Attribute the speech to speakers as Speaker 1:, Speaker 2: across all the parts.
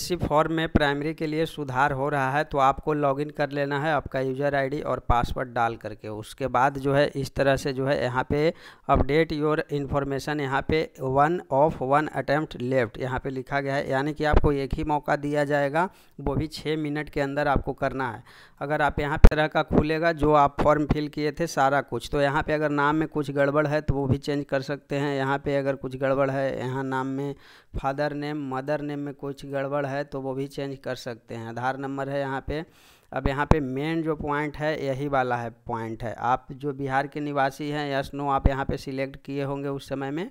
Speaker 1: इसी फॉर्म में प्राइमरी के लिए सुधार हो रहा है तो आपको लॉगिन कर लेना है आपका यूज़र आईडी और पासवर्ड डाल करके उसके बाद जो है इस तरह से जो है यहाँ पे अपडेट योर इन्फॉर्मेशन यहाँ पे one of one attempt left यहाँ पे लिखा गया है यानी कि आपको एक ही मौका दिया जाएगा वो भी छः मिनट के अंदर आपको करना है अगर आप यहाँ तरह का खुलेगा जो आप फॉर्म फिल किए थे सारा कुछ तो यहाँ पर अगर नाम में कुछ गड़बड़ है तो वो भी चेंज कर सकते हैं यहाँ पर अगर कुछ गड़बड़ है यहाँ नाम में फादर नेम मदर नेम में कुछ गड़बड़ है तो वो भी चेंज कर सकते हैं आधार नंबर है यहाँ पे अब यहाँ पे मेन जो पॉइंट है यही वाला है पॉइंट है आप जो बिहार के निवासी हैं यस नो आप यहाँ पे सिलेक्ट किए होंगे उस समय में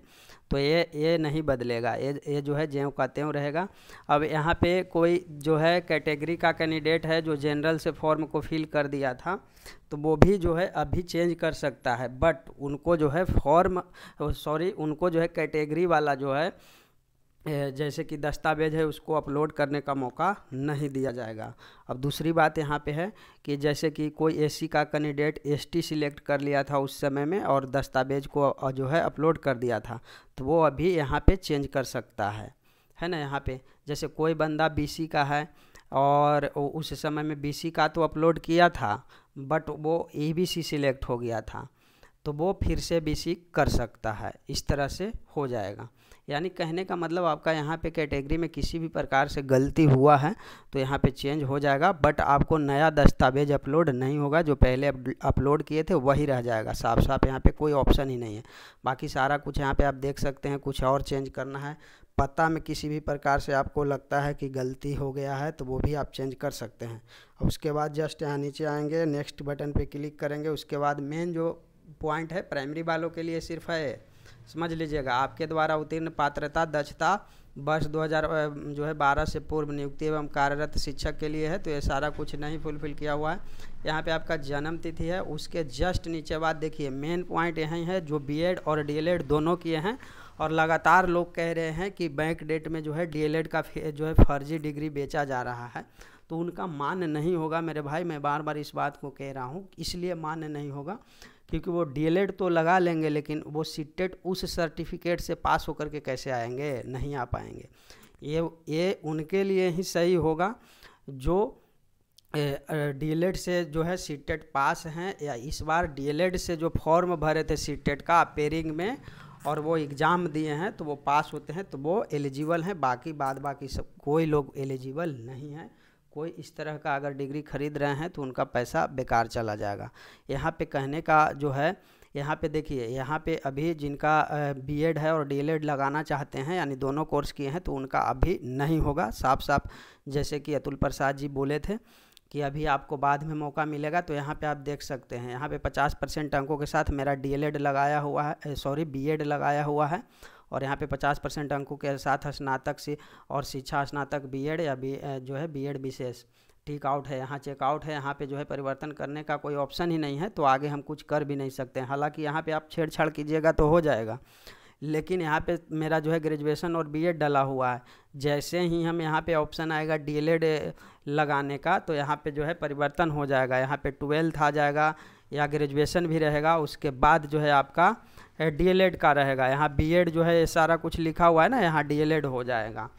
Speaker 1: तो ये ये नहीं बदलेगा ये ये जो है ज्यों का त्यों रहेगा अब यहाँ पे कोई जो है कैटेगरी का कैंडिडेट है जो जनरल से फॉर्म को फिल कर दिया था तो वो भी जो है अभी चेंज कर सकता है बट उनको जो है फॉर्म सॉरी उनको जो है कैटेगरी वाला जो है जैसे कि दस्तावेज है उसको अपलोड करने का मौका नहीं दिया जाएगा अब दूसरी बात यहाँ पे है कि जैसे कि कोई एससी का कैंडिडेट एसटी सिलेक्ट कर लिया था उस समय में और दस्तावेज को जो है अपलोड कर दिया था तो वो अभी यहाँ पे चेंज कर सकता है है ना यहाँ पे जैसे कोई बंदा बी का है और उस समय में बी का तो अपलोड किया था बट वो ए सिलेक्ट हो गया था तो वो फिर से बी सी कर सकता है इस तरह से हो जाएगा यानी कहने का मतलब आपका यहाँ पे कैटेगरी में किसी भी प्रकार से गलती हुआ है तो यहाँ पे चेंज हो जाएगा बट आपको नया दस्तावेज अपलोड नहीं होगा जो पहले अपलोड किए थे वही रह जाएगा साफ साफ यहाँ पे कोई ऑप्शन ही नहीं है बाकी सारा कुछ यहाँ पे आप देख सकते हैं कुछ और चेंज करना है पता में किसी भी प्रकार से आपको लगता है कि गलती हो गया है तो वो भी आप चेंज कर सकते हैं उसके बाद जस्ट यहाँ नीचे आएंगे नेक्स्ट बटन पे क्लिक करेंगे उसके बाद मेन जो पॉइंट है प्राइमरी वालों के लिए सिर्फ है समझ लीजिएगा आपके द्वारा उत्तीर्ण पात्रता दक्षता वर्ष 2000 जो है 12 से पूर्व नियुक्ति एवं कार्यरत शिक्षक के लिए है तो ये सारा कुछ नहीं फुलफिल किया हुआ है यहाँ पे आपका जन्म तिथि है उसके जस्ट नीचे बात देखिए मेन पॉइंट यही है जो बीएड और डीएलएड दोनों किए हैं और लगातार लोग कह रहे हैं कि बैंक डेट में जो है डीएलएड का जो है फर्जी डिग्री बेचा जा रहा है तो उनका मान्य नहीं होगा मेरे भाई मैं बार बार इस बात को कह रहा हूँ इसलिए मान्य नहीं होगा क्योंकि वो डी तो लगा लेंगे लेकिन वो सीटेट उस सर्टिफिकेट से पास होकर के कैसे आएंगे नहीं आ पाएंगे ये ये उनके लिए ही सही होगा जो डी से जो है सीटेट पास हैं या इस बार डी से जो फॉर्म भरे थे सीटेट का अपेयरिंग में और वो एग्ज़ाम दिए हैं तो वो पास होते हैं तो वो एलिजिबल हैं बाकी बाद बाकी सब कोई लोग एलिजिबल नहीं हैं कोई इस तरह का अगर डिग्री खरीद रहे हैं तो उनका पैसा बेकार चला जाएगा यहाँ पे कहने का जो है यहाँ पे देखिए यहाँ पे अभी जिनका बीएड है और डीएलएड लगाना चाहते हैं यानी दोनों कोर्स किए हैं तो उनका अभी नहीं होगा साफ साफ जैसे कि अतुल प्रसाद जी बोले थे कि अभी आपको बाद में मौका मिलेगा तो यहाँ पे आप देख सकते हैं यहाँ पे 50 परसेंट अंकों के साथ मेरा डीएलएड लगाया हुआ है सॉरी बीएड लगाया हुआ है और यहाँ पे 50 परसेंट अंकों के साथ स्नातक से और शिक्षा स्नातक बीएड या बी जो है बीएड विशेष ठीक आउट है यहाँ चेकआउट है यहाँ पे जो है परिवर्तन करने का कोई ऑप्शन ही नहीं है तो आगे हम कुछ कर भी नहीं सकते हैं हालाँकि यहाँ पर आप छेड़छाड़ कीजिएगा तो हो जाएगा लेकिन यहाँ पे मेरा जो है ग्रेजुएशन और बीएड डला हुआ है जैसे ही हम यहाँ पे ऑप्शन आएगा डीएलएड लगाने का तो यहाँ पे जो है परिवर्तन हो जाएगा यहाँ पे ट्वेल्थ आ जाएगा या ग्रेजुएशन भी रहेगा उसके बाद जो है आपका डीएलएड का रहेगा यहाँ बीएड जो है ये सारा कुछ लिखा हुआ है ना यहाँ डीएलएड हो जाएगा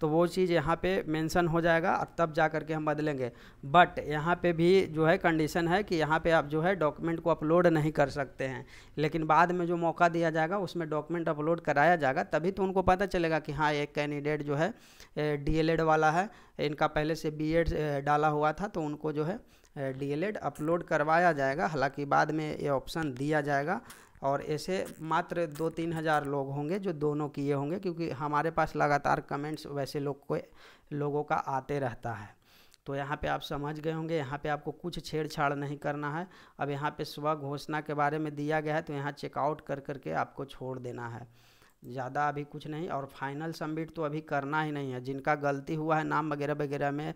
Speaker 1: तो वो चीज़ यहाँ पे मेंशन हो जाएगा और तब जा कर के हम बदलेंगे बट यहाँ पे भी जो है कंडीशन है कि यहाँ पे आप जो है डॉक्यूमेंट को अपलोड नहीं कर सकते हैं लेकिन बाद में जो मौका दिया जाएगा उसमें डॉक्यूमेंट अपलोड कराया जाएगा तभी तो उनको पता चलेगा कि हाँ एक कैंडिडेट जो है डी वाला है इनका पहले से बी डाला हुआ था तो उनको जो है डी अपलोड करवाया जाएगा हालाँकि बाद में ये ऑप्शन दिया जाएगा और ऐसे मात्र दो तीन हज़ार लोग होंगे जो दोनों किए होंगे क्योंकि हमारे पास लगातार कमेंट्स वैसे लोग को लोगों का आते रहता है तो यहाँ पे आप समझ गए होंगे यहाँ पे आपको कुछ छेड़छाड़ नहीं करना है अब यहाँ पे स्व घोषणा के बारे में दिया गया है तो यहाँ चेकआउट कर करके आपको छोड़ देना है ज़्यादा अभी कुछ नहीं और फाइनल सबमिट तो अभी करना ही नहीं है जिनका गलती हुआ है नाम वगैरह वगैरह में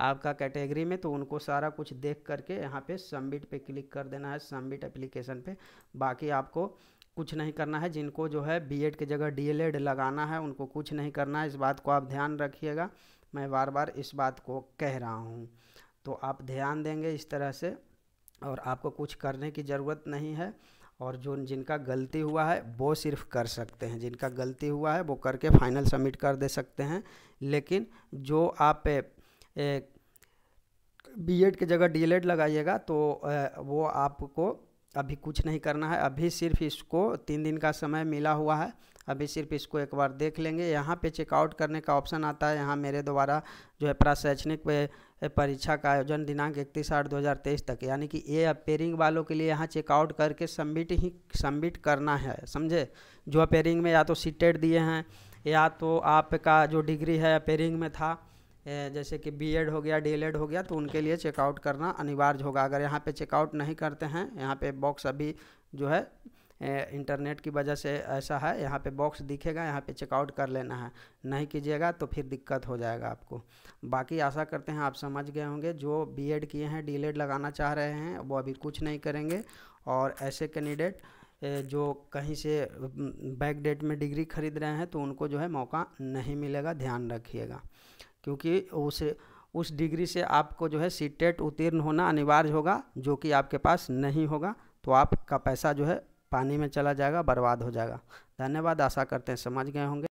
Speaker 1: आपका कैटेगरी में तो उनको सारा कुछ देख करके यहाँ पे सबमिट पे क्लिक कर देना है सबमिट एप्लीकेशन पे बाकी आपको कुछ नहीं करना है जिनको जो है बीएड की जगह डीएलएड लगाना है उनको कुछ नहीं करना है इस बात को आप ध्यान रखिएगा मैं बार बार इस बात को कह रहा हूँ तो आप ध्यान देंगे इस तरह से और आपको कुछ करने की ज़रूरत नहीं है और जो जिनका गलती हुआ है वो सिर्फ कर सकते हैं जिनका गलती हुआ है वो करके फाइनल सबमिट कर दे सकते हैं लेकिन जो आप ए, ए, बी एड की जगह डी एल एड लगाइएगा तो वो आपको अभी कुछ नहीं करना है अभी सिर्फ इसको तीन दिन का समय मिला हुआ है अभी सिर्फ इसको एक बार देख लेंगे यहाँ पे चेकआउट करने का ऑप्शन आता है यहाँ मेरे द्वारा जो है प्राशैक्षणिक परीक्षा का आयोजन दिनांक इकतीस आठ दो हज़ार तेईस तक यानी कि ये अपेयरिंग वालों के लिए यहाँ चेकआउट करके सबमिट ही सबमिट करना है समझे जो अपेयरिंग में या तो सीटेड दिए हैं या तो आपका जो डिग्री है अपेयरिंग में था जैसे कि बीएड हो गया डी हो गया तो उनके लिए चेकआउट करना अनिवार्य होगा अगर यहाँ पे चेकआउट नहीं करते हैं यहाँ पे बॉक्स अभी जो है इंटरनेट की वजह से ऐसा है यहाँ पे बॉक्स दिखेगा यहाँ पे चेकआउट कर लेना है नहीं कीजिएगा तो फिर दिक्कत हो जाएगा आपको बाकी आशा करते हैं आप समझ गए होंगे जो बीएड किए हैं डीलेड e लगाना चाह रहे हैं वो अभी कुछ नहीं करेंगे और ऐसे कैंडिडेट जो कहीं से बैक डेट में डिग्री खरीद रहे हैं तो उनको जो है मौका नहीं मिलेगा ध्यान रखिएगा क्योंकि उस उस डिग्री से आपको जो है सीटेट उत्तीर्ण होना अनिवार्य होगा जो कि आपके पास नहीं होगा तो आपका पैसा जो है पानी में चला जाएगा बर्बाद हो जाएगा धन्यवाद आशा करते हैं समझ गए होंगे